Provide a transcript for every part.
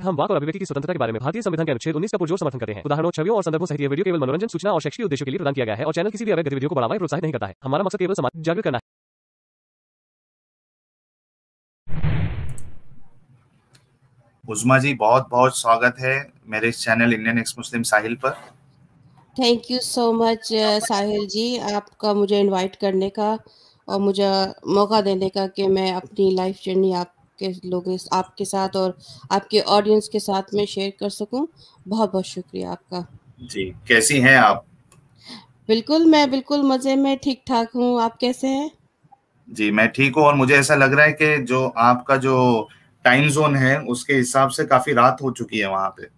हम वाक और अभिव्यक्ति की स्वतंत्रता के बारे में भारतीय संविधान के अनुच्छेद उन्नीस का पुरजोर समर्थन करते हैं उदाहरणों छवियों और संदर्भों सहित वीडियो केवल मनोरंजन सूचना और शैक्षिक उद्देश्यों के लिए प्रदान किया गया है और चैनल किसी भी अवैध गतिविधियों को बढ़ावा प्रोत्साहित नहीं करता है हमारा मकसद केवल समाज जागरूक करना है उजमा जी बहुत बहुत स्वागत है मेरे channel Indian ex Muslim Sahil पर thank you so much Sahil ji आपका मुझे इनवाइट करने का और मुझे मौका देने का कि मैं अपनी लाइफ जर्नी आप आपके लोगों आपके साथ और आपके ऑडियंस के साथ में शेयर कर सकूं बहुत बहुत शुक्रिया आपका जी कैसी हैं आप बिल्कुल मैं बिल्कुल मजे में ठीक ठाक हूँ आप कैसे हैं जी मैं ठीक हूँ और मुझे ऐसा लग रहा है कि जो आपका जो टाइम जोन है उसके हिसाब से काफी रात हो चुकी है वहाँ पे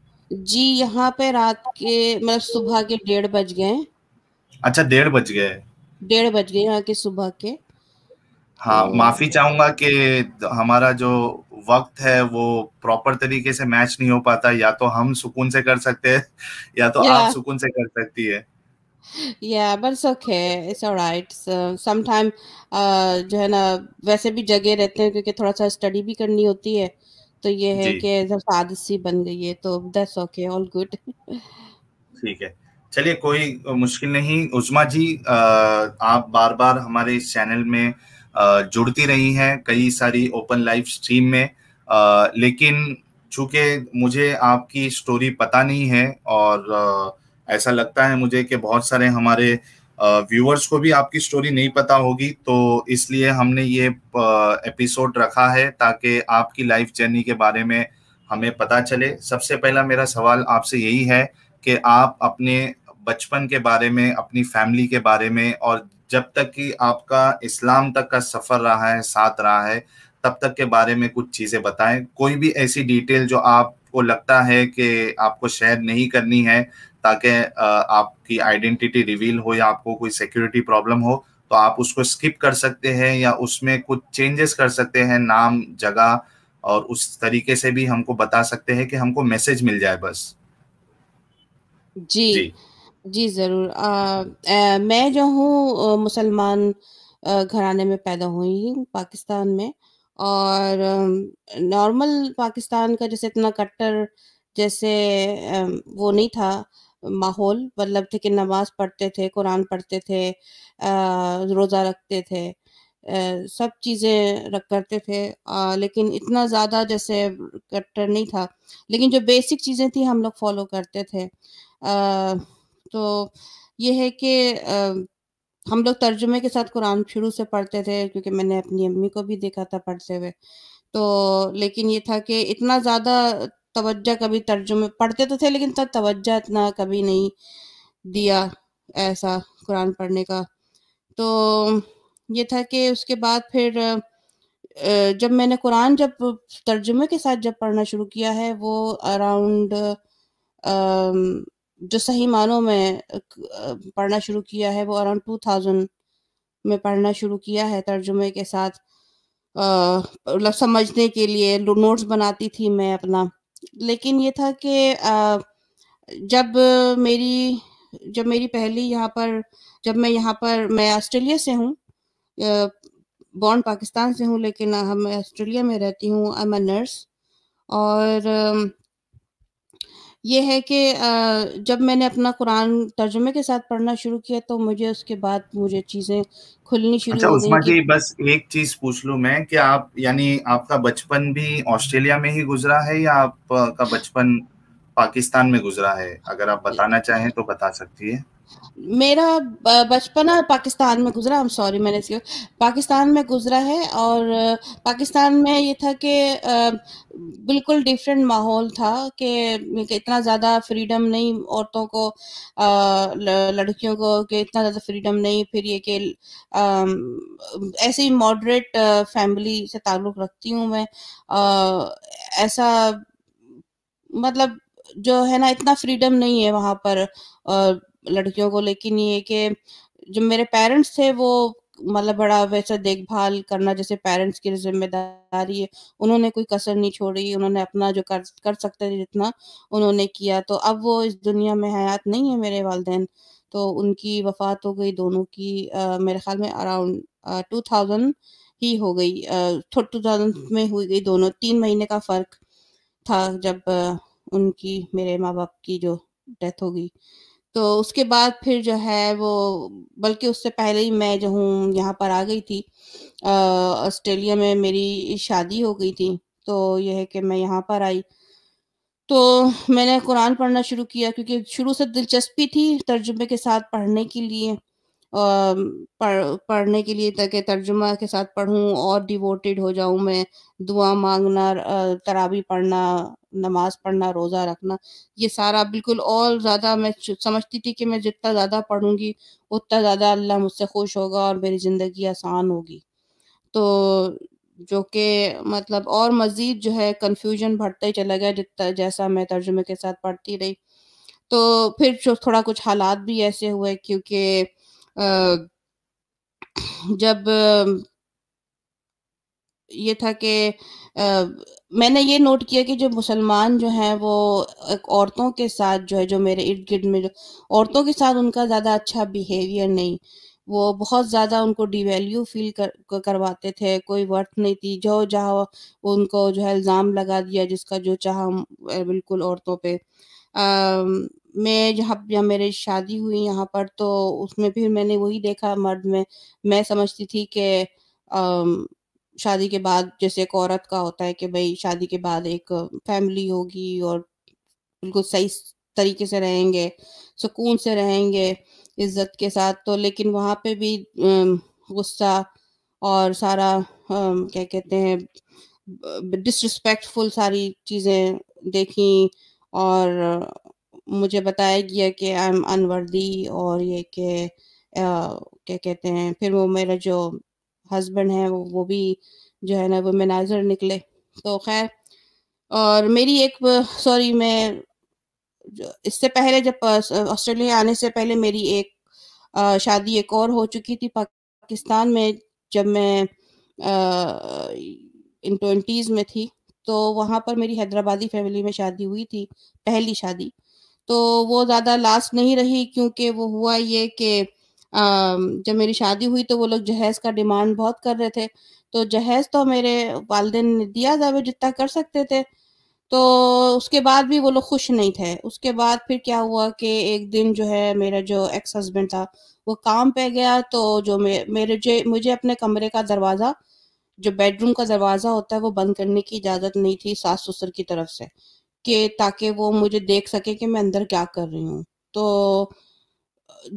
जी यहाँ पे रात के मतलब सुबह के डेढ़ बज गए अच्छा डेढ़ बज गए डेढ़ बज गए यहाँ के सुबह के हाँ तो माफी चाहूंगा कि हमारा जो वक्त है वो प्रॉपर तरीके से मैच नहीं हो पाता या तो हम सुकून से कर सकते हैं या तो yeah. आप सुकून से कर सकती है या but it's okay it's alright some time जो है ना वैसे भी जगह रहते हैं क्योंकि थोड़ा सा स्टडी भी करनी होती है तो ये है कि आदत सी बन गई है तो दैट्स ओके ऑल गुड ठीक है चलिए कोई मुश्किल नहीं उजमा जी आ, uh, आप बार बार हमारे चैनल में जुड़ती रही हैं कई सारी ओपन लाइव स्ट्रीम में लेकिन चूंकि मुझे आपकी स्टोरी पता नहीं है और ऐसा लगता है मुझे कि बहुत सारे हमारे व्यूअर्स को भी आपकी स्टोरी नहीं पता होगी तो इसलिए हमने ये एपिसोड रखा है ताकि आपकी लाइफ जर्नी के बारे में हमें पता चले सबसे पहला मेरा सवाल आपसे यही है कि आप अपने बचपन के बारे में अपनी फैमिली के बारे में और जब तक कि आपका इस्लाम तक का सफ़र रहा है साथ रहा है तब तक के बारे में कुछ चीज़ें बताएं कोई भी ऐसी डिटेल जो आपको लगता है कि आपको शेयर नहीं करनी है ताकि आपकी आइडेंटिटी रिवील हो या आपको कोई सिक्योरिटी प्रॉब्लम हो तो आप उसको स्किप कर सकते हैं या उसमें कुछ चेंजेस कर सकते हैं नाम जगह और उस तरीके से भी हमको बता सकते हैं कि हमको मैसेज मिल जाए बस जी, जी। जी ज़रूर आ, आ, मैं जो हूँ मुसलमान घराने में पैदा हुई हूँ पाकिस्तान में और नॉर्मल पाकिस्तान का जैसे इतना कट्टर जैसे वो नहीं था माहौल मतलब थे कि नमाज़ पढ़ते थे, कुरान पढ़ते थे रोज़ा रखते थे। आ, सब चीज़ें रख करते थे आ, लेकिन इतना ज़्यादा जैसे कट्टर नहीं था। लेकिन जो बेसिक चीज़ें थी हम लोग फ़ॉलो करते थे। आ, तो ये है कि हम लोग तर्जुमे के साथ कुरान शुरू से पढ़ते थे क्योंकि मैंने अपनी अम्मी को भी देखा था पढ़ते हुए तो लेकिन ये था कि इतना ज़्यादा तवज्जा कभी तर्जुमे पढ़ते तो थे लेकिन तवज्जा इतना कभी नहीं दिया ऐसा कुरान पढ़ने का तो ये था कि उसके बाद फिर जब मैंने कुरान जब तर्जुमे के साथ जब पढ़ना शुरू किया है वो अराउंड जो सही मानों में पढ़ना शुरू किया है वो अराउंड टू थाउजेंड में पढ़ना शुरू किया है तर्जुमे के साथ मतलब समझने के लिए नोट्स बनाती थी मैं अपना लेकिन ये था कि जब मेरी जब मेरी पहली यहाँ पर जब मैं यहाँ पर मैं ऑस्ट्रेलिया से हूँ बॉर्न पाकिस्तान से हूँ लेकिन हम ऑस्ट्रेलिया में रहती हूँ आई एम नर्स और ये है कि जब मैंने अपना कुरान तर्जुमे के साथ पढ़ना शुरू किया तो मुझे उसके बाद मुझे चीज़ें खुलनी शुरू अच्छा, उस्मा जी बस एक चीज पूछ लू मैं कि आप यानी आपका बचपन भी ऑस्ट्रेलिया में ही गुजरा है या आपका बचपन पाकिस्तान में गुजरा है अगर आप बताना चाहें तो बता सकती है मेरा बचपना पाकिस्तान में गुजरा एम सॉरी मैंने इसके पाकिस्तान में गुजरा है और पाकिस्तान में ये था कि बिल्कुल डिफरेंट माहौल था कि इतना ज़्यादा फ्रीडम नहीं औरतों को लड़कियों को कि इतना ज़्यादा फ्रीडम नहीं फिर ये कि ऐसे ही मॉडरेट फैमिली से ताल्लुक़ रखती हूँ मैं ऐसा मतलब जो है ना इतना फ्रीडम नहीं है वहाँ पर लड़कियों को लेकिन ये कि जो मेरे पेरेंट्स थे वो मतलब बड़ा वैसा देखभाल करना जैसे पेरेंट्स की जिम्मेदारी है उन्होंने कोई कसर नहीं छोड़ी उन्होंने अपना जो कर कर सकते थे जितना उन्होंने किया तो अब वो इस दुनिया में हयात नहीं है मेरे वाले तो उनकी वफात हो गई दोनों की आ, मेरे ख्याल में अराउंड टू थाउजेंड ही हो गई टू थाउजेंड में हुई गई दोनों तीन महीने का फ़र्क था जब आ, उनकी मेरे माँ बाप की जो डेथ हो गई तो उसके बाद फिर जो है वो बल्कि उससे पहले ही मैं जो हूँ यहाँ पर आ गई थी ऑस्ट्रेलिया में मेरी शादी हो गई थी तो यह है कि मैं यहाँ पर आई तो मैंने कुरान पढ़ना शुरू किया क्योंकि शुरू से दिलचस्पी थी तर्जुमे के साथ पढ़ने के लिए पढ़ पढ़ने के लिए ताकि तर्जुमा के साथ पढ़ूं और डिवोटेड हो जाऊं मैं दुआ मांगना तरावी पढ़ना नमाज पढ़ना रोज़ा रखना ये सारा बिल्कुल और ज़्यादा मैं समझती थी कि मैं जितना ज़्यादा पढ़ूंगी उतना ज़्यादा अल्लाह मुझसे खुश होगा और मेरी ज़िंदगी आसान होगी तो जो कि मतलब और मज़ीद जो है कन्फ्यूजन बढ़ता ही चला गया जितना जैसा मैं तर्जुमे के साथ पढ़ती रही तो फिर जो थोड़ा कुछ हालात भी ऐसे हुए क्योंकि जब ये था कि मैंने ये नोट किया कि जो मुसलमान जो हैं वो औरतों के साथ जो है जो मेरे इर्द गिर्द में जो औरतों के साथ उनका ज़्यादा अच्छा बिहेवियर नहीं वो बहुत ज़्यादा उनको डिवेल्यू फील कर करवाते थे कोई वर्थ नहीं थी जो जहाँ वो उनको जो है इल्ज़ाम लगा दिया जिसका जो चाह बिल्कुल औरतों पे मैं जहाँ जहाँ मेरे शादी हुई यहाँ पर तो उसमें भी मैंने वही देखा मर्द में मैं समझती थी कि शादी के बाद जैसे एक औरत का होता है कि भाई शादी के बाद एक फैमिली होगी और बिल्कुल सही तरीके से रहेंगे सुकून से रहेंगे इज्जत के साथ तो लेकिन वहाँ पे भी गुस्सा और सारा क्या कहते हैं डिसरिस्पेक्टफुल सारी चीज़ें देखी और मुझे बताया गया कि आई एम अनवर्दी और ये के क्या कहते हैं फिर वो मेरा जो हस्बैंड हैं वो वो भी जो है ना वुमेनाइजर निकले तो खैर और मेरी एक सॉरी मैं इससे पहले जब ऑस्ट्रेलिया आने से पहले मेरी एक आ, शादी एक और हो चुकी थी पाकिस्तान में जब मैं आ, इन ट्वेंटीज़ में थी तो वहाँ पर मेरी हैदराबादी फैमिली में शादी हुई थी पहली शादी तो वो ज़्यादा लास्ट नहीं रही क्योंकि वो हुआ ये कि जब मेरी शादी हुई तो वो लोग जहेज का डिमांड बहुत कर रहे थे तो जहेज तो मेरे वालदेन ने दिया जावे जितना कर सकते थे तो उसके बाद भी वो लोग खुश नहीं थे उसके बाद फिर क्या हुआ कि एक दिन जो है मेरा जो एक्स हस्बैंड था वो काम पे गया तो जो मे, मेरे जो मुझे अपने कमरे का दरवाज़ा जो बेडरूम का दरवाज़ा होता है वो बंद करने की इजाज़त नहीं थी सास ससुर की तरफ से कि ताकि वो मुझे देख सके कि मैं अंदर क्या कर रही हूँ तो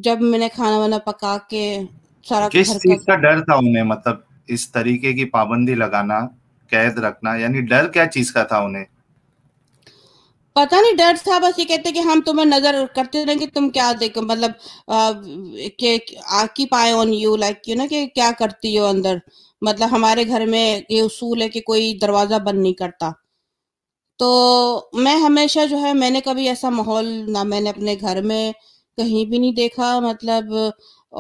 जब मैंने खाना वाना पका के सारा किस चीज का डर था उन्हें मतलब इस तरीके की पाबंदी लगाना कैद रखना यानी डर क्या चीज का था उन्हें पता नहीं डर था बस ये कहते कि हम तुम्हें नजर करते रहेंगे तुम क्या देखो मतलब के आकी पाए ऑन यू लाइक यू ना कि क्या करती हो अंदर मतलब हमारे घर में ये उसूल है कि कोई दरवाजा बंद नहीं करता तो मैं हमेशा जो है मैंने कभी ऐसा माहौल ना मैंने अपने घर में कहीं भी नहीं देखा मतलब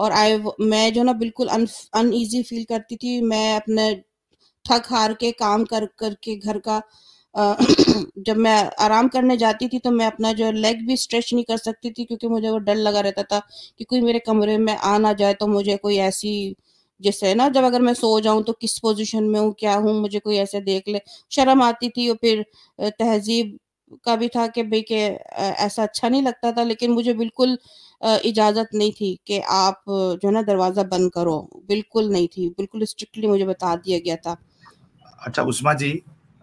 और आई मैं जो ना बिल्कुल अनईजी फील करती थी मैं अपने थक हार के काम कर करके घर का जब मैं आराम करने जाती थी तो मैं अपना जो लेग भी स्ट्रेच नहीं कर सकती थी क्योंकि मुझे वो डर लगा रहता था कि कोई मेरे कमरे में आ ना जाए तो मुझे कोई ऐसी जैसे ना जब अगर मैं सो जाऊं तो किस पोजीशन में हूँ क्या हूँ मुझे कोई ऐसे देख ले शर्म आती थी और फिर तहजीब का भी था कि भाई के ऐसा अच्छा नहीं लगता था लेकिन मुझे बिल्कुल इजाज़त नहीं थी कि आप जो है ना दरवाज़ा बंद करो बिल्कुल नहीं थी बिल्कुल स्ट्रिक्टली मुझे बता दिया गया था अच्छा उस्मा जी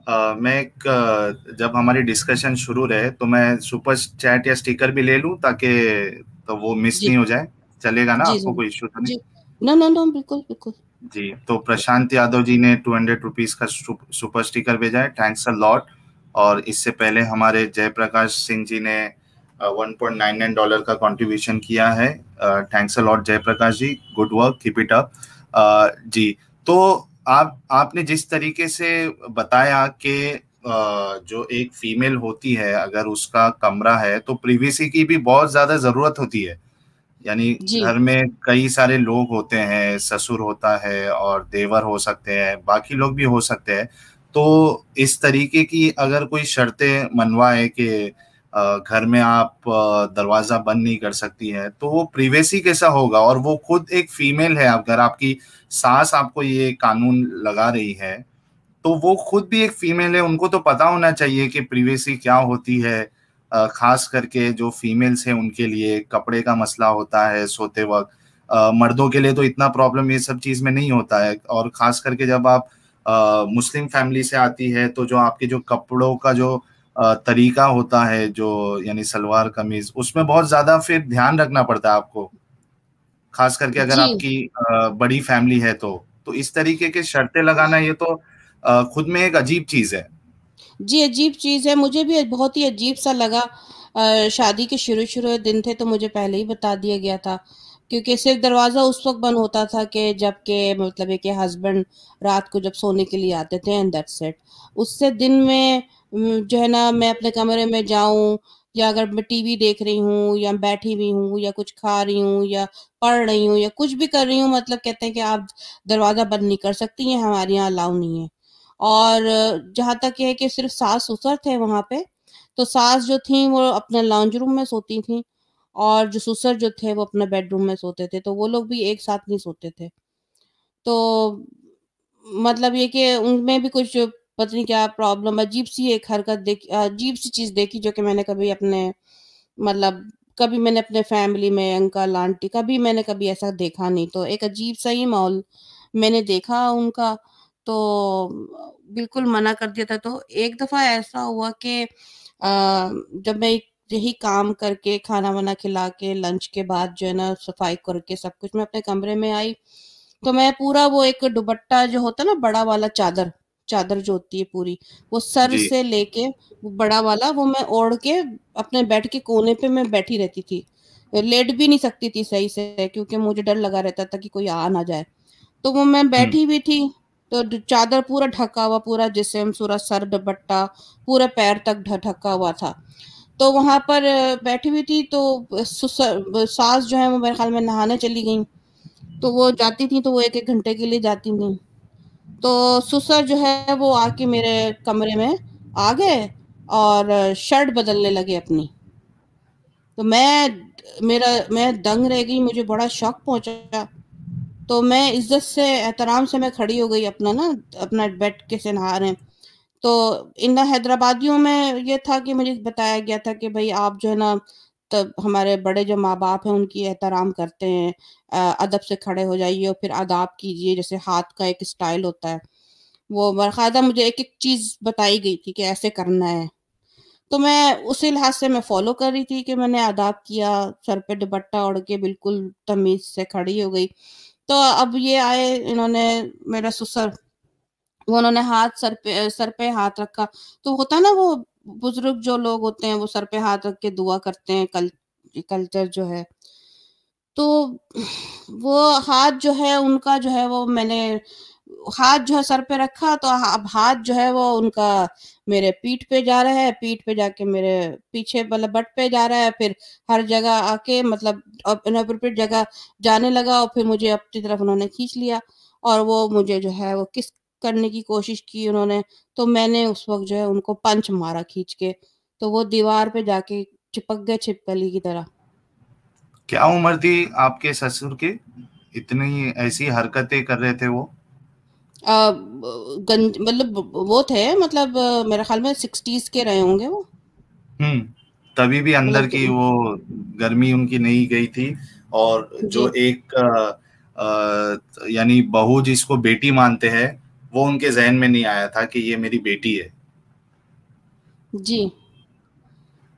आ, मैं एक जब हमारी डिस्कशन शुरू रहे तो मैं सुपर चैट या स्टिकर भी ले लूं ताकि तो वो मिस नहीं हो जाए चलेगा ना आपको कोई इशू तो नहीं नो नो नो बिल्कुल बिल्कुल जी तो प्रशांत यादव जी ने टू हंड्रेड रुपीज का सुपर स्टिकर भेजा है थैंक्स अ लॉट और इससे पहले हमारे जयप्रकाश सिंह जी ने 1.99 डॉलर का कंट्रीब्यूशन किया है thanks a lot Jayprakash ji good work keep it up जी तो आप आपने जिस तरीके से बताया कि जो एक फीमेल होती है अगर उसका कमरा है तो प्रीवीसी की भी बहुत ज्यादा जरूरत होती है यानी घर में कई सारे लोग होते हैं ससुर होता है और देवर हो सकते हैं बाकी लोग भी हो सकते हैं तो इस तरीके की अगर कोई शर्तें मनवाए कि घर में आप दरवाजा बंद नहीं कर सकती है तो वो प्रिवेसी कैसा होगा और वो खुद एक फीमेल है अगर आपकी सास आपको ये कानून लगा रही है तो वो खुद भी एक फीमेल है उनको तो पता होना चाहिए कि प्रिवेसी क्या होती है खास करके जो फीमेल्स हैं उनके लिए कपड़े का मसला होता है सोते वक्त मर्दों के लिए तो इतना प्रॉब्लम ये सब चीज़ में नहीं होता है और ख़ास करके जब आप मुस्लिम फैमिली से आती है तो जो आपके जो कपड़ों का जो तरीका होता है जो यानी सलवार कमीज उसमें बहुत ज्यादा फिर ध्यान रखना पड़ता है आपको खास करके अगर आपकी बड़ी फैमिली है तो तो इस तरीके के शर्तें लगाना ये तो खुद में एक अजीब चीज है जी अजीब चीज है मुझे भी बहुत ही अजीब सा लगा शादी के शुरू शुरू दिन थे तो मुझे पहले ही बता दिया गया था क्योंकि सिर्फ दरवाज़ा उस वक्त बंद होता था कि जबकि मतलब एक हस्बैंड रात को जब सोने के लिए आते थे एंड दैट्स इट उससे दिन में जो है ना मैं अपने कमरे में जाऊं या अगर मैं टीवी देख रही हूँ या बैठी हुई हूँ या कुछ खा रही हूँ या पढ़ रही हूँ या कुछ भी कर रही हूँ मतलब कहते हैं कि आप दरवाज़ा बंद नहीं कर सकती हैं हमारे यहाँ अलाउ नहीं है और जहाँ तक ये है कि सिर्फ सास ससुर थे वहाँ पे तो सास जो थी वो अपने लॉन्ज रूम में सोती थी और जो सुसर जो थे वो अपने बेडरूम में सोते थे तो वो लोग भी एक साथ नहीं सोते थे तो मतलब ये कि उनमें भी कुछ पता नहीं क्या प्रॉब्लम अजीब सी एक हरकत देखी अजीब सी चीज़ देखी जो कि मैंने कभी अपने मतलब कभी मैंने अपने फैमिली में अंकल आंटी कभी मैंने कभी ऐसा देखा नहीं तो एक अजीब सा ही माहौल मैंने देखा उनका तो बिल्कुल मना कर दिया था तो एक दफ़ा ऐसा हुआ कि जब मैं यही काम करके खाना वाना खिला के लंच के बाद जो है ना सफाई करके सब कुछ मैं अपने कमरे में आई तो मैं पूरा वो एक दुपट्टा जो होता है ना बड़ा वाला चादर चादर जो होती है पूरी वो सर से लेके वो बड़ा वाला वो मैं ओढ़ के अपने बेड के कोने पे मैं बैठी रहती थी लेट भी नहीं सकती थी सही से क्योंकि मुझे डर लगा रहता था कि कोई आ ना जाए तो वो मैं हम्म। बैठी हुई थी तो चादर पूरा ढका हुआ पूरा जिसम पूरा सर दुपट्टा पूरा पैर तक ढका हुआ था तो वहाँ पर बैठी हुई थी तो सास जो है वो मेरे ख्याल में नहाने चली गई तो वो जाती थी तो वो एक एक घंटे के लिए जाती थी तो सुसर जो है वो आके मेरे कमरे में आ गए और शर्ट बदलने लगे अपनी तो मैं मेरा मैं दंग रह गई मुझे बड़ा शौक पहुंचा तो मैं इज्जत से एहतराम से मैं खड़ी हो गई अपना ना अपना बेड के से नहा रहे हैं तो इन हैदराबादियों में ये था कि मुझे बताया गया था कि भाई आप जो है ना तो हमारे बड़े जो माँ बाप हैं उनकी एहतराम करते हैं अदब से खड़े हो जाइए और फिर आदाब कीजिए जैसे हाथ का एक स्टाइल होता है वो बाकायदा मुझे एक एक चीज़ बताई गई थी कि ऐसे करना है तो मैं उसी लिहाज से मैं फॉलो कर रही थी कि मैंने आदाब किया सर पे दुपट्टा ओढ़ के बिल्कुल तमीज से खड़ी हो गई तो अब ये आए इन्होंने मेरा सुसर वो उन्होंने हाथ सर पे सर पे हाथ रखा तो होता है ना वो बुजुर्ग जो लोग होते हैं वो सर पे हाथ रख के दुआ करते हैं कल कल्चर जो है तो वो हाथ जो है उनका जो है वो मैंने हाथ जो है सर पे रखा तो अब हाथ जो है वो उनका मेरे पीठ पे जा रहा है पीठ पे जाके मेरे पीछे मतलब बट पे जा रहा है फिर हर जगह आके मतलब जगह जाने लगा और फिर मुझे अपनी तरफ उन्होंने खींच लिया और वो मुझे जो है वो किस करने की कोशिश की उन्होंने तो मैंने उस वक्त जो है उनको पंच मारा खींच के तो वो दीवार पे जाके चिपक गए छिपकली की तरह क्या उम्र थी आपके ससुर की इतनी ऐसी हरकतें कर रहे थे वो गंज मतलब वो थे मतलब मेरे ख्याल में सिक्सटीज के रहे होंगे वो हम्म तभी भी अंदर मतलब की वो गर्मी उनकी नहीं गई थी और जो एक यानी बहू जिसको बेटी मानते हैं वो उनके जहन में नहीं आया था कि ये मेरी बेटी है जी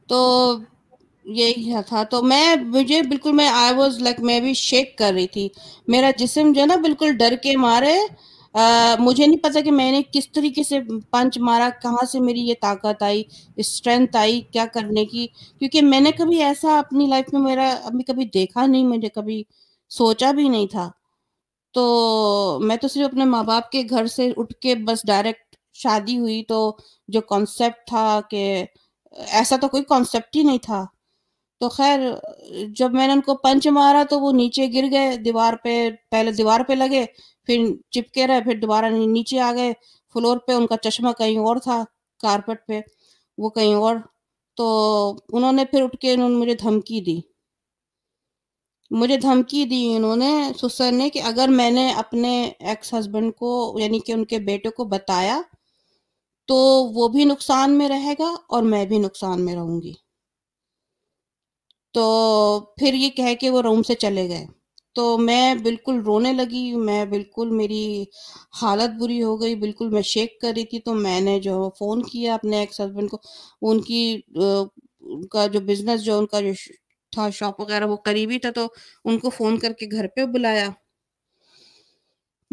तो यही था तो मैं मुझे बिल्कुल मैं आई वॉज लाइक मैं भी शेक कर रही थी मेरा जिसम जो है ना बिल्कुल डर के मारे आ, मुझे नहीं पता कि मैंने किस तरीके से पंच मारा कहाँ से मेरी ये ताकत आई स्ट्रेंथ आई क्या करने की क्योंकि मैंने कभी ऐसा अपनी लाइफ में मेरा अभी कभी देखा नहीं मुझे कभी सोचा भी नहीं था तो मैं तो सिर्फ अपने माँ बाप के घर से उठ के बस डायरेक्ट शादी हुई तो जो कॉन्सेप्ट था कि ऐसा तो कोई कॉन्सेप्ट ही नहीं था तो खैर जब मैंने उनको पंच मारा तो वो नीचे गिर गए दीवार पे पहले दीवार पे लगे फिर चिपके रहे फिर दोबारा नीचे आ गए फ्लोर पे उनका चश्मा कहीं और था कारपेट पे वो कहीं और तो उन्होंने फिर उठ के उन्होंने मुझे धमकी दी मुझे धमकी दी इन्होंने सुसर ने कि अगर मैंने अपने एक्स हस्बैंड को यानी कि उनके बेटे को बताया तो वो भी नुकसान में रहेगा और मैं भी नुकसान में रहूंगी तो फिर ये कह के वो रूम से चले गए तो मैं बिल्कुल रोने लगी मैं बिल्कुल मेरी हालत बुरी हो गई बिल्कुल मैं शेक कर रही थी तो मैंने जो फ़ोन किया अपने एक्स हस्बैंड को उनकी उनका जो बिजनेस जो उनका जो था शॉप वगैरह वो करीबी था तो उनको फोन करके घर पे बुलाया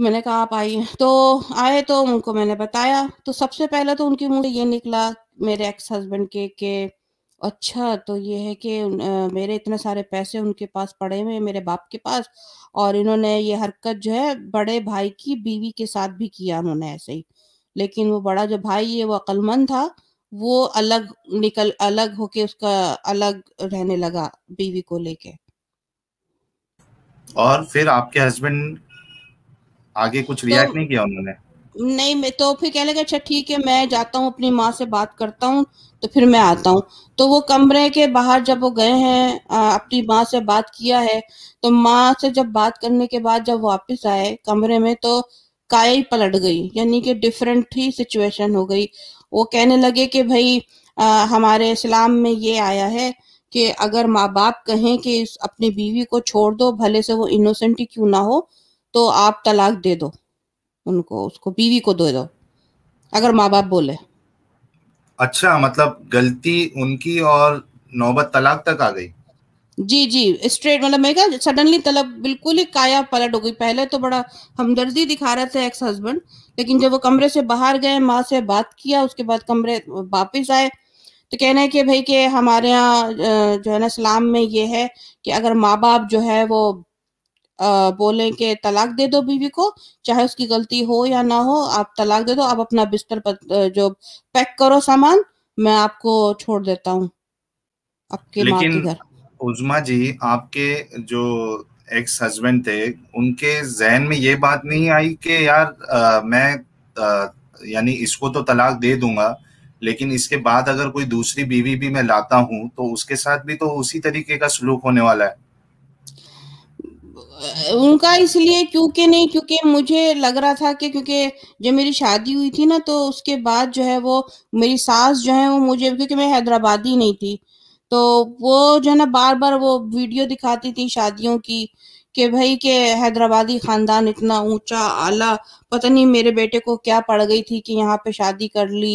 मैंने कहा आप आइए तो आए तो उनको मैंने बताया तो सबसे पहले तो उनके मुंह ये निकला मेरे एक्स हस्बैंड के के अच्छा तो ये है कि मेरे इतने सारे पैसे उनके पास पड़े हुए मेरे बाप के पास और इन्होंने ये हरकत जो है बड़े भाई की बीवी के साथ भी किया उन्होंने ऐसे ही लेकिन वो बड़ा जो भाई है वो अक्लमंद था वो अलग निकल अलग होके उसका अलग रहने लगा बीवी को लेके और फिर आपके हस्बैंड आगे कुछ रिएक्ट तो, नहीं किया उन्होंने नहीं मैं तो फिर कहने लगा अच्छा ठीक है मैं जाता हूँ अपनी माँ से बात करता हूँ तो फिर मैं आता हूँ तो वो कमरे के बाहर जब वो गए हैं अपनी माँ से बात किया है तो माँ से जब बात करने के बाद जब वापस आए कमरे में तो ही पलट गई यानी कि डिफरेंट ही सिचुएशन हो गई वो कहने लगे कि भाई आ, हमारे इस्लाम में ये आया है कि अगर माँ बाप कहें कि अपनी बीवी को छोड़ दो भले से वो इनोसेंट ही क्यों ना हो तो आप तलाक दे दो उनको उसको बीवी को दे दो अगर माँ बाप बोले अच्छा मतलब गलती उनकी और नौबत तलाक तक आ गई जी जी स्ट्रेट मतलब मैं क्या सडनली तलब बिल्कुल ही काया पलट हो गई पहले तो बड़ा हमदर्दी दिखा रहे थे एक्स हस्बैंड लेकिन जब वो कमरे से बाहर गए माँ से बात किया उसके बाद कमरे वापस आए तो कहना है कि भाई के हमारे यहाँ जो है ना इस्लाम में ये है कि अगर माँ बाप जो है वो आ, बोले कि तलाक दे दो बीवी को चाहे उसकी गलती हो या ना हो आप तलाक दे दो आप अपना बिस्तर पर जो पैक करो सामान मैं आपको छोड़ देता हूँ आपके माँ के घर उजमा जी आपके जो एक्स हस्बैंड थे उनके जहन में ये बात नहीं आई कि यार आ, मैं यानी इसको तो तलाक दे दूंगा लेकिन इसके बाद अगर कोई दूसरी बीवी भी मैं लाता हूँ तो उसके साथ भी तो उसी तरीके का सलूक होने वाला है उनका इसलिए क्योंकि नहीं क्योंकि मुझे लग रहा था कि क्योंकि जब मेरी शादी हुई थी ना तो उसके बाद जो है वो मेरी सास जो है वो मुझे क्योंकि मैं हैदराबादी नहीं थी तो वो जो है ना बार बार वो वीडियो दिखाती थी शादियों की कि भाई के हैदराबादी खानदान इतना ऊंचा आला पता नहीं मेरे बेटे को क्या पड़ गई थी कि यहाँ पे शादी कर ली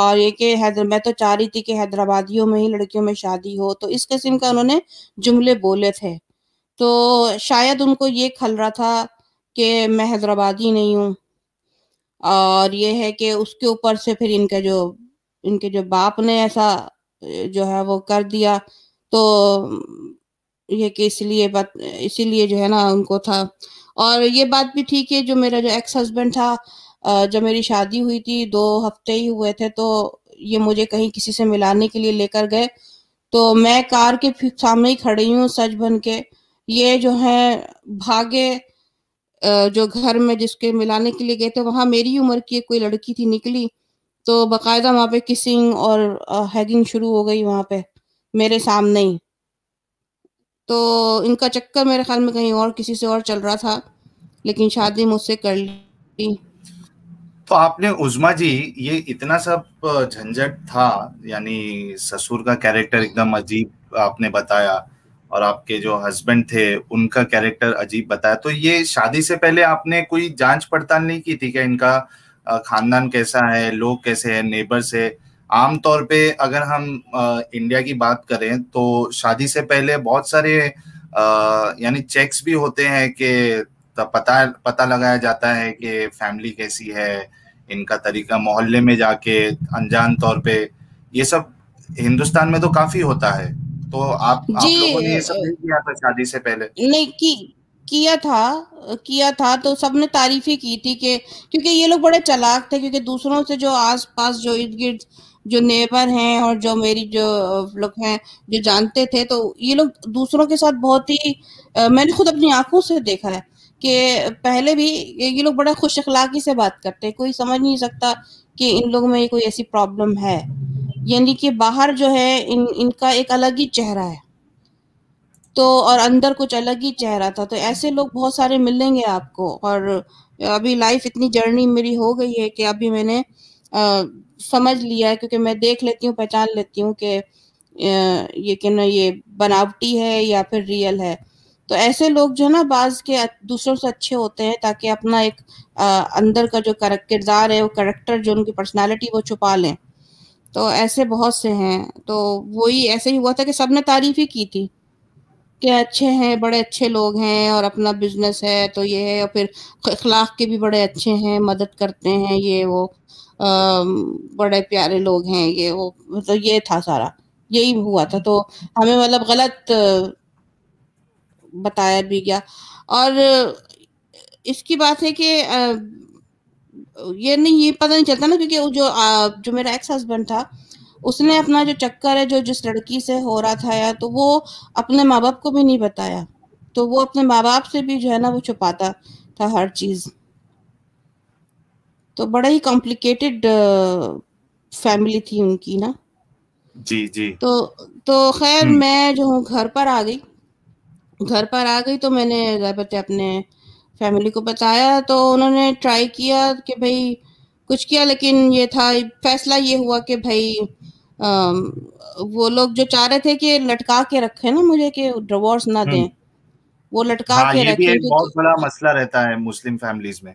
और ये कि हैदर मैं तो चाह रही थी कि हैदराबादियों में ही लड़कियों में शादी हो तो इस किस्म का उन्होंने जुमले बोले थे तो शायद उनको ये खल रहा था कि मैं हैदराबादी नहीं हूँ और ये है कि उसके ऊपर से फिर इनका जो इनके जो बाप ने ऐसा जो है वो कर दिया तो ये कि इसलिए बात इसीलिए जो है ना उनको था और ये बात भी ठीक है जो मेरा जो एक्स हस्बैंड था जब मेरी शादी हुई थी दो हफ्ते ही हुए थे तो ये मुझे कहीं किसी से मिलाने के लिए लेकर गए तो मैं कार के सामने ही खड़ी हूँ सच बन के ये जो है भागे जो घर में जिसके मिलाने के लिए गए थे वहां मेरी उम्र की कोई लड़की थी निकली तो बाकायदा वहाँ पे किसिंग और हैगिंग शुरू हो गई वहाँ पे मेरे सामने ही तो इनका चक्कर मेरे ख्याल में कहीं और किसी से और चल रहा था लेकिन शादी मुझसे कर ली तो आपने उजमा जी ये इतना सब झंझट था यानी ससुर का कैरेक्टर एकदम अजीब आपने बताया और आपके जो हस्बैंड थे उनका कैरेक्टर अजीब बताया तो ये शादी से पहले आपने कोई जांच पड़ताल नहीं की थी क्या इनका खानदान कैसा है लोग कैसे हैं नेबर्स है आमतौर पे अगर हम इंडिया की बात करें तो शादी से पहले बहुत सारे यानी चेक्स भी होते हैं कि पता पता लगाया जाता है कि फैमिली कैसी है इनका तरीका मोहल्ले में जाके अनजान तौर पे ये सब हिंदुस्तान में तो काफी होता है तो आप आप लोगों ने ये सब नहीं किया था शादी से पहले नहीं की किया था किया था तो सब ने तारीफ ही की थी कि क्योंकि ये लोग बड़े चलाक थे क्योंकि दूसरों से जो आस पास जो इर्द गिर्द जो नेबर हैं और जो मेरी जो लोग हैं जो जानते थे तो ये लोग दूसरों के साथ बहुत ही मैंने खुद अपनी आंखों से देखा है कि पहले भी ये लोग बड़ा खुश अखलाकी से बात करते कोई समझ नहीं सकता कि इन लोगों में कोई ऐसी प्रॉब्लम है यानी कि बाहर जो है इन इनका एक अलग ही चेहरा है तो और अंदर कुछ अलग ही चेहरा था तो ऐसे लोग बहुत सारे मिलेंगे आपको और अभी लाइफ इतनी जर्नी मेरी हो गई है कि अभी मैंने आ, समझ लिया है क्योंकि मैं देख लेती हूँ पहचान लेती हूँ कि ये कि ना ये बनावटी है या फिर रियल है तो ऐसे लोग जो है ना बाज के दूसरों से अच्छे होते हैं ताकि अपना एक आ, अंदर का जो किरदार है वो करेक्टर जो उनकी पर्सनैलिटी वो छुपा लें तो ऐसे बहुत से हैं तो वही ऐसे ही हुआ था कि सबने तारीफ ही की थी के अच्छे हैं बड़े अच्छे लोग हैं और अपना बिजनेस है तो ये है और फिर अखलाक के भी बड़े अच्छे हैं मदद करते हैं ये वो आ, बड़े प्यारे लोग हैं ये वो तो ये था सारा यही हुआ था तो हमें मतलब गलत बताया भी गया और इसकी बात है कि ये नहीं ये पता नहीं चलता ना क्योंकि जो आ, जो मेरा एक्स हस्बैंड था उसने अपना जो चक्कर है जो जिस लड़की से हो रहा था या तो वो अपने माँ बाप को भी नहीं बताया तो वो अपने माँ बाप से भी जो है ना वो छुपाता था हर चीज तो बड़ा ही कॉम्प्लिकेटेड फैमिली थी उनकी ना जी जी तो तो खैर हम्म। मैं जो हूँ घर पर आ गई घर पर आ गई तो मैंने अपने फैमिली को बताया तो उन्होंने ट्राई किया कि भाई कुछ किया लेकिन ये था फैसला ये हुआ कि भाई आ, वो लोग जो चाह रहे थे कि लटका के रखे ना मुझे कि डिवोर्स ना हम्म। दें वो लटका हाँ, के रखें एक बहुत बड़ा मसला रहता है मुस्लिम फैमिलीज में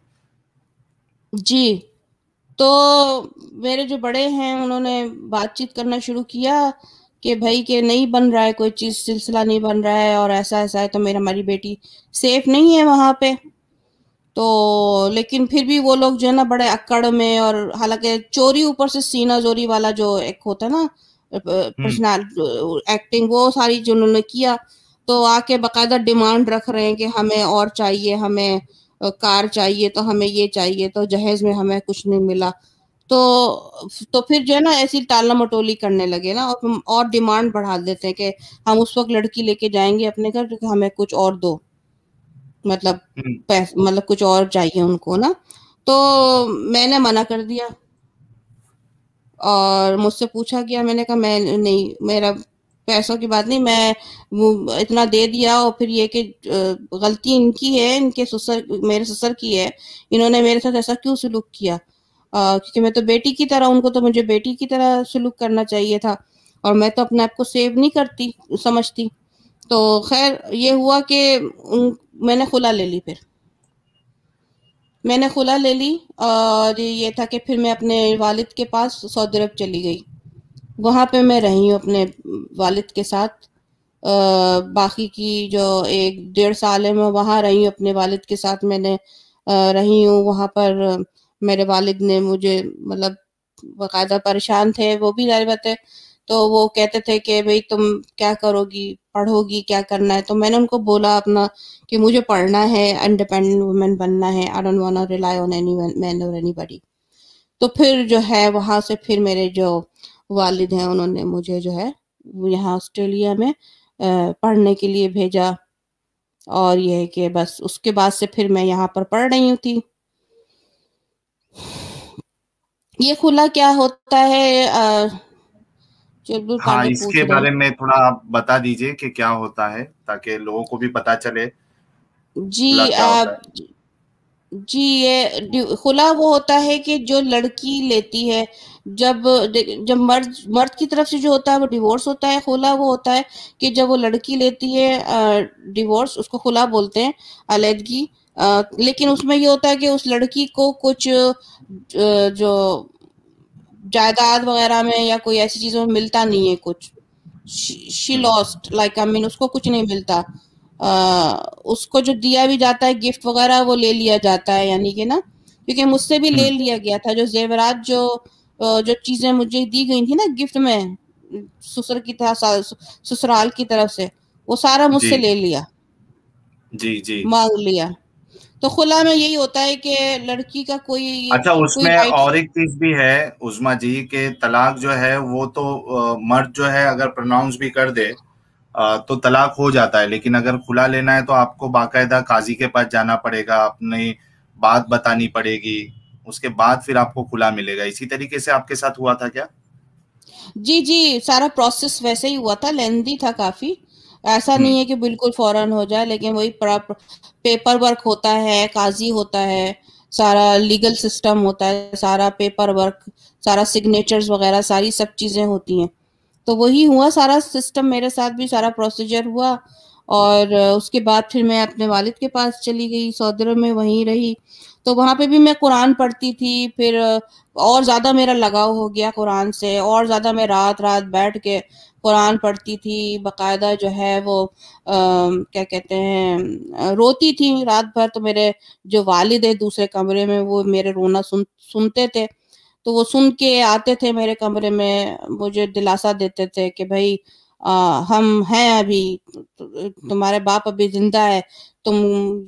जी तो मेरे जो बड़े हैं उन्होंने बातचीत करना शुरू किया कि भाई के नहीं बन रहा है कोई चीज सिलसिला नहीं बन रहा है और ऐसा ऐसा है तो मेरी हमारी बेटी सेफ नहीं है वहां पे तो लेकिन फिर भी वो लोग जो है ना बड़े अक्कड़ में और हालांकि चोरी ऊपर से सीना जोरी वाला जो एक होता है ना पर्सनल हम्म। एक्टिंग वो सारी जो उन्होंने किया तो आके बाकायदा डिमांड रख रहे हैं कि हमें और चाहिए हमें कार चाहिए तो हमें ये चाहिए तो जहेज में हमें कुछ नहीं मिला तो तो फिर जो है ना ऐसी टाला मटोली करने लगे ना और और डिमांड बढ़ा देते हैं कि हम उस वक्त लड़की लेके जाएंगे अपने घर क्योंकि हमें कुछ और दो मतलब हम्म। मतलब कुछ और चाहिए उनको ना तो मैंने मना कर दिया और मुझसे पूछा गया मैंने कहा मैं नहीं मेरा पैसों की बात नहीं मैं वो इतना दे दिया और फिर ये कि गलती इनकी है इनके ससुर मेरे ससुर की है इन्होंने मेरे साथ ऐसा क्यों सलूक किया आ, क्योंकि मैं तो बेटी की तरह उनको तो मुझे बेटी की तरह सलूक करना चाहिए था और मैं तो अपने आप को सेव नहीं करती समझती तो खैर ये हुआ कि मैंने खुला ले ली फिर मैंने खुला ले ली और ये था कि फिर मैं अपने वालिद के पास सऊदी अरब चली गई वहाँ पे मैं रही हूँ अपने वालिद के साथ आ, बाकी की जो एक डेढ़ साल है मैं वहाँ रही हूँ अपने वालिद के साथ मैंने आ, रही हूँ वहाँ पर मेरे वालिद ने मुझे मतलब बाकायदा परेशान थे वो भी जाहिर बात है तो वो कहते थे कि भाई तुम क्या करोगी पढ़ोगी क्या करना है तो मैंने उनको बोला अपना कि मुझे पढ़ना है इंडिपेंडेंट वुमेन बनना है I don't want rely on any man और एनीबॉडी तो फिर जो है वहाँ से फिर मेरे जो वालिद हैं उन्होंने मुझे जो है यहाँ ऑस्ट्रेलिया में पढ़ने के लिए भेजा और यह है कि बस उसके बाद से फिर मैं यहाँ पर पढ़ रही थी ये खुला क्या होता है आ, हाँ इसके बारे में थोड़ा आप बता दीजिए कि क्या होता है ताकि लोगों को भी पता चले जी आ, जी ये खुला वो होता है कि जो लड़की लेती है जब जब मर्द मर्द की तरफ से जो होता है वो डिवोर्स होता है खुला वो होता है कि जब वो लड़की लेती है डिवोर्स उसको खुला बोलते हैं अलीहदगी लेकिन उसमें ये होता है कि उस लड़की को कुछ जो जायदाद वगैरह में या कोई ऐसी चीजों में मिलता नहीं है कुछ she lost like I mean उसको कुछ नहीं मिलता आ, उसको जो दिया भी जाता है गिफ्ट वगैरह वो ले लिया जाता है यानी कि ना क्योंकि मुझसे भी ले हम्म। लिया गया था जो जेवरात जो जो चीजें मुझे दी गई थी ना गिफ्ट में ससुर की तरह ससुराल की तरफ से वो सारा मुझसे ले लिया जी जी मांग लिया तो खुला में यही होता है कि लड़की का कोई अच्छा उसमें कोई और एक चीज भी है उजमा जी के तलाक जो है वो तो मर्द जो है अगर प्रोनाउंस भी कर दे तो तलाक हो जाता है लेकिन अगर खुला लेना है तो आपको बाकायदा काजी के पास जाना पड़ेगा अपनी बात बतानी पड़ेगी उसके बाद फिर आपको खुला मिलेगा इसी तरीके से आपके साथ हुआ था क्या जी जी सारा प्रोसेस वैसे ही हुआ था लेंदी था काफी ऐसा हम्म। नहीं है कि बिल्कुल फौरन हो जाए लेकिन वही पेपर वर्क होता है काजी होता है सारा लीगल सिस्टम होता है सारा पेपर वर्क सारा सिग्नेचर्स वगैरह सारी सब चीज़ें होती हैं तो वही हुआ सारा सिस्टम मेरे साथ भी सारा प्रोसीजर हुआ और उसके बाद फिर मैं अपने वालिद के पास चली गई सौदर में वहीं रही तो वहाँ पे भी मैं कुरान पढ़ती थी फिर और ज़्यादा मेरा लगाव हो गया कुरान से और ज़्यादा मैं रात रात बैठ के कुरान पढ़ती थी बकायदा जो है वो आ, क्या कहते हैं रोती थी रात भर तो मेरे जो वालिद है दूसरे कमरे में वो मेरे रोना सुन सुनते थे तो वो सुन के आते थे मेरे कमरे में मुझे दिलासा देते थे कि भाई आ, हम हैं अभी तुम्हारे बाप अभी जिंदा है तुम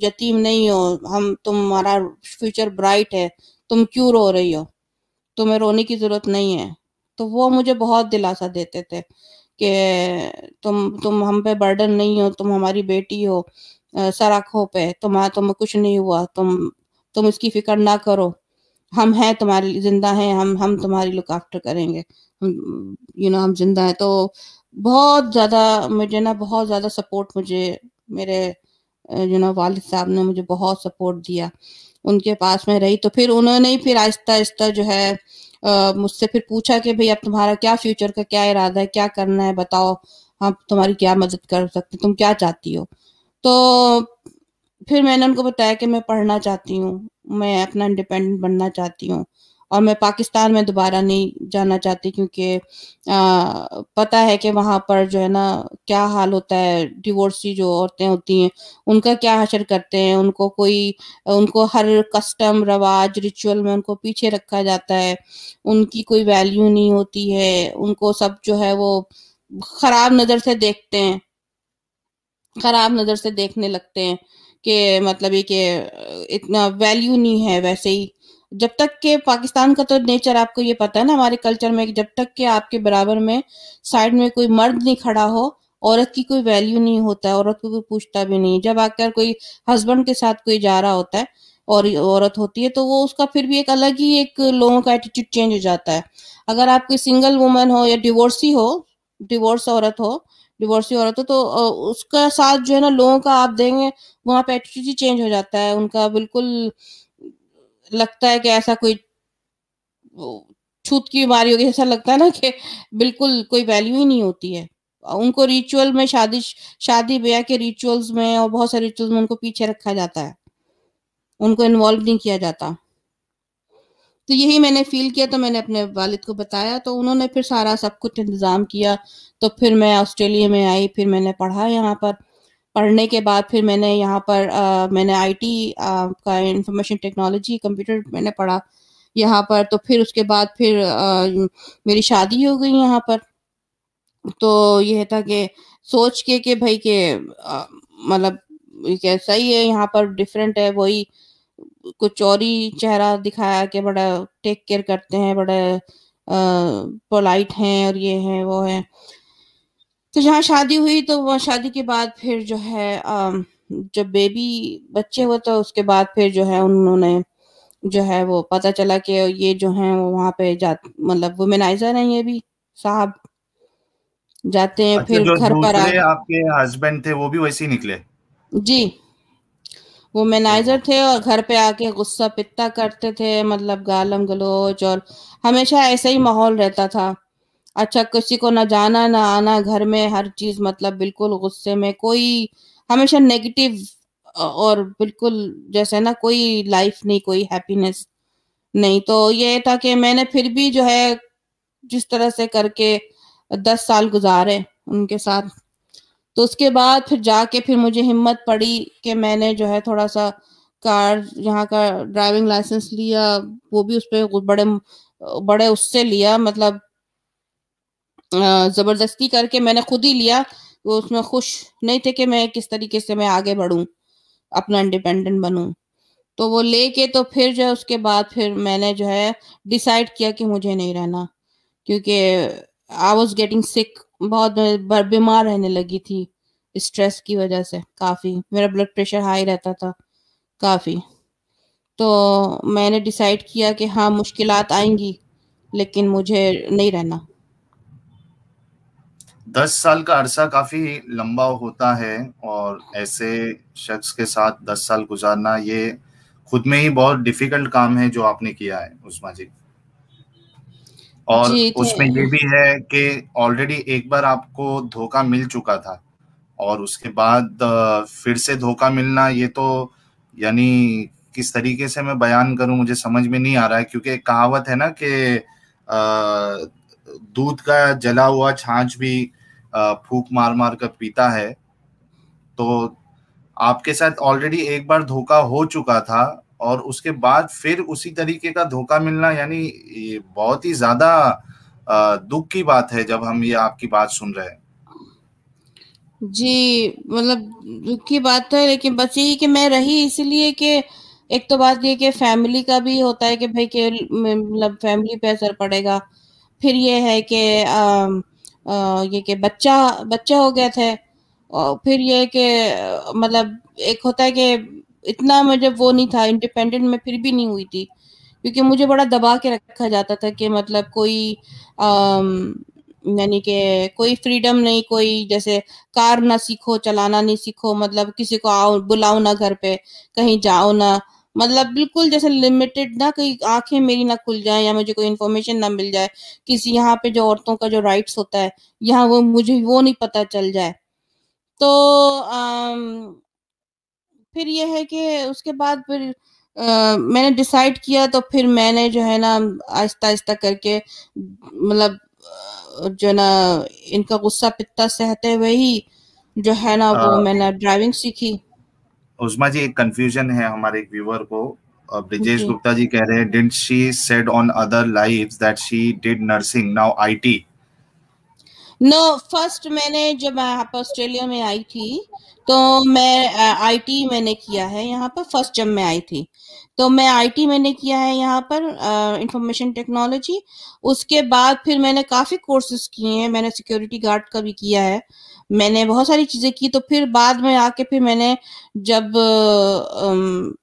यतीम नहीं हो हम तुम्हारा फ्यूचर ब्राइट है तुम क्यों रो रही हो तुम्हें रोने की जरूरत नहीं है तो वो मुझे बहुत दिलासा देते थे कि तुम तुम हम पे बर्डन नहीं हो तुम हमारी बेटी हो सर आँखों पे तुम कुछ नहीं हुआ तुम तुम इसकी फिक्र ना करो हम हैं तुम्हारी जिंदा हैं हम हम तुम्हारी लुक आफ्टर करेंगे यू नो हम जिंदा हैं तो बहुत ज़्यादा मुझे ना बहुत ज़्यादा सपोर्ट मुझे मेरे यू नो वालिद साहब ने मुझे बहुत सपोर्ट दिया उनके पास में रही तो फिर उन्होंने ही फिर आहिस्ता आहिस्ता जो है मुझसे फिर पूछा कि भाई अब तुम्हारा क्या फ्यूचर का क्या इरादा है क्या करना है बताओ हम हाँ, तुम्हारी क्या मदद कर सकते तुम क्या चाहती हो तो फिर मैंने उनको बताया कि मैं पढ़ना चाहती हूँ मैं अपना इंडिपेंडेंट बनना चाहती हूँ और मैं पाकिस्तान में दोबारा नहीं जाना चाहती क्योंकि पता है कि वहां पर जो है ना क्या हाल होता है डिवोर्सी जो औरतें होती हैं उनका क्या हशर करते हैं उनको कोई उनको हर कस्टम रवाज रिचुअल में उनको पीछे रखा जाता है उनकी कोई वैल्यू नहीं होती है उनको सब जो है वो खराब नज़र से देखते हैं खराब नज़र से देखने लगते हैं कि मतलब ये कि इतना वैल्यू नहीं है वैसे ही जब तक के पाकिस्तान का तो नेचर आपको ये पता है ना हमारे कल्चर में जब तक के आपके बराबर में साइड में कोई मर्द नहीं खड़ा हो औरत की कोई वैल्यू नहीं होता है औरत को कोई पूछता भी नहीं जब आकर कोई हस्बैंड के साथ कोई जा रहा होता है और औरत होती है तो वो उसका फिर भी एक अलग ही एक लोगों का एटीट्यूड चेंज हो जाता है अगर आप कोई सिंगल वुमन हो या डिवोर्सी हो डिवोर्स औरत हो डिवोर्सी औरत हो तो उसका साथ जो है ना लोगों का आप देंगे वहाँ पे एटीट्यूड ही चेंज हो जाता है उनका बिल्कुल लगता है कि ऐसा कोई छूत की बीमारी होगी ऐसा लगता है ना कि बिल्कुल कोई वैल्यू ही नहीं होती है उनको रिचुअल में शादी शादी ब्याह के रिचुअल्स में और बहुत सारे रिचुअल्स में उनको पीछे रखा जाता है उनको इन्वॉल्व नहीं किया जाता तो यही मैंने फील किया तो मैंने अपने वालिद को बताया तो उन्होंने फिर सारा सब कुछ इंतज़ाम किया तो फिर मैं ऑस्ट्रेलिया में आई फिर मैंने पढ़ा यहाँ पर पढ़ने के बाद फिर मैंने यहाँ पर आ, मैंने आईटी का इंफॉर्मेशन टेक्नोलॉजी कंप्यूटर मैंने पढ़ा यहाँ पर तो फिर उसके बाद फिर आ, मेरी शादी हो गई यहाँ पर तो यह था कि सोच के कि भाई के मतलब कैसा ही है यहाँ पर डिफरेंट है वही कुछ और ही चेहरा दिखाया कि बड़ा टेक केयर करते हैं बड़ा पोलाइट हैं और ये हैं वो हैं तो जहाँ शादी हुई तो वह शादी के बाद फिर जो है जब बेबी बच्चे हुए तो उसके बाद फिर जो है उन्होंने जो है वो पता चला कि ये जो है वो वहाँ पे जा मतलब वुमेनाइजर हैं ये भी साहब जाते हैं अच्छा, फिर घर पर आए आपके हस्बैंड थे वो भी वैसे ही निकले जी वो मैनेजर थे और घर पे आके गुस्सा पिता करते थे मतलब गालम गलोच और हमेशा ऐसा ही माहौल रहता था अच्छा किसी को ना जाना ना आना घर में हर चीज मतलब बिल्कुल गुस्से में कोई हमेशा नेगेटिव और बिल्कुल जैसे ना कोई लाइफ नहीं कोई हैप्पीनेस नहीं तो ये था कि मैंने फिर भी जो है जिस तरह से करके दस साल गुजारे उनके साथ तो उसके बाद फिर जाके फिर मुझे हिम्मत पड़ी कि मैंने जो है थोड़ा सा कार यहाँ का ड्राइविंग लाइसेंस लिया वो भी उस पर बड़े बड़े उससे लिया मतलब ज़बरदस्ती करके मैंने खुद ही लिया वो उसमें खुश नहीं थे कि मैं किस तरीके से मैं आगे बढ़ूं अपना इंडिपेंडेंट बनूं तो वो लेके तो फिर जो है उसके बाद फिर मैंने जो है डिसाइड किया कि मुझे नहीं रहना क्योंकि आई वॉज गेटिंग सिक बहुत बीमार रहने लगी थी स्ट्रेस की वजह से काफ़ी मेरा ब्लड प्रेशर हाई रहता था काफ़ी तो मैंने डिसाइड किया कि हाँ मुश्किलात आएंगी लेकिन मुझे नहीं रहना दस साल का अरसा काफी लंबा होता है और ऐसे शख्स के साथ दस साल गुजारना ये खुद में ही बहुत डिफिकल्ट काम है जो आपने किया है उस्मा जी और जी तो- उसमें ये भी है कि ऑलरेडी एक बार आपको धोखा मिल चुका था और उसके बाद फिर से धोखा मिलना ये तो यानी किस तरीके से मैं बयान करूं मुझे समझ में नहीं आ रहा है क्योंकि एक कहावत है ना कि दूध का जला हुआ छाछ भी फूक मार मार कर पीता है तो आपके साथ ऑलरेडी एक बार धोखा हो चुका था और उसके बाद फिर उसी तरीके का धोखा मिलना यानी ये बहुत ही ज्यादा दुख की बात है जब हम ये आपकी बात सुन रहे हैं जी मतलब दुख की बात तो है लेकिन बस यही कि मैं रही इसलिए कि एक तो बात ये कि फैमिली का भी होता है कि भाई के मतलब फैमिली पे असर पड़ेगा फिर ये है कि ये कि बच्चा बच्चा हो गया थे और फिर ये कि मतलब एक होता है कि इतना मुझे वो नहीं था इंडिपेंडेंट में फिर भी नहीं हुई थी क्योंकि मुझे बड़ा दबा के रखा जाता था कि मतलब कोई यानी कि कोई फ्रीडम नहीं कोई जैसे कार ना सीखो चलाना नहीं सीखो मतलब किसी को आओ बुलाओ ना घर पे कहीं जाओ ना मतलब बिल्कुल जैसे लिमिटेड ना कोई आंखें मेरी ना खुल जाए या मुझे कोई इन्फॉर्मेशन ना मिल जाए किसी यहाँ पे जो औरतों का जो राइट्स होता है यहाँ वो मुझे वो नहीं पता चल जाए तो आ, फिर ये है कि उसके बाद फिर Uh, मैंने डिसाइड किया तो फिर मैंने जो है ना आहिस्ता आहिस्ता करके मतलब जो है ना इनका गुस्सा पिता सहते हुए ही जो है ना वो हाँ। मैंने ड्राइविंग सीखी उस्मा जी एक कंफ्यूजन है हमारे एक व्यूअर को ब्रिजेश गुप्ता जी कह रहे हैं didn't she said on other lives that she did nursing now it no first मैंने जब मैं यहाँ पर ऑस्ट्रेलिया में आई थी तो मैं आईटी मैंने किया है यहाँ पर फर्स्ट जब मैं आई थी तो मैं आईटी मैंने किया है यहाँ पर इंफॉर्मेशन टेक्नोलॉजी उसके बाद फिर मैंने काफ़ी कोर्सेज किए हैं मैंने सिक्योरिटी गार्ड का भी किया है uh, मैंने बहुत सारी चीजें की तो फिर बाद में आके फिर मैंने जब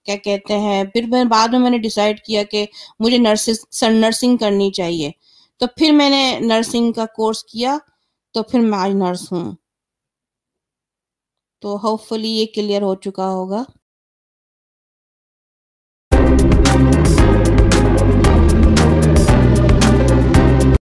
क्या कहते हैं फिर मैं बाद में मैंने डिसाइड किया कि मुझे नर्सिस नर्सिंग करनी चाहिए तो फिर मैंने नर्सिंग का कोर्स किया तो फिर मैं आज नर्स हूँ तो होपफुली ये क्लियर हो चुका होगा